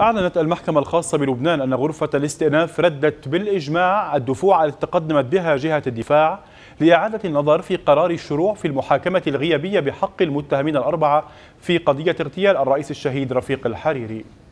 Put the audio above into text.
أعلنت المحكمة الخاصة بلبنان أن غرفة الاستئناف ردت بالإجماع الدفوع التي تقدمت بها جهة الدفاع لإعادة النظر في قرار الشروع في المحاكمة الغيابية بحق المتهمين الأربعة في قضية اغتيال الرئيس الشهيد رفيق الحريري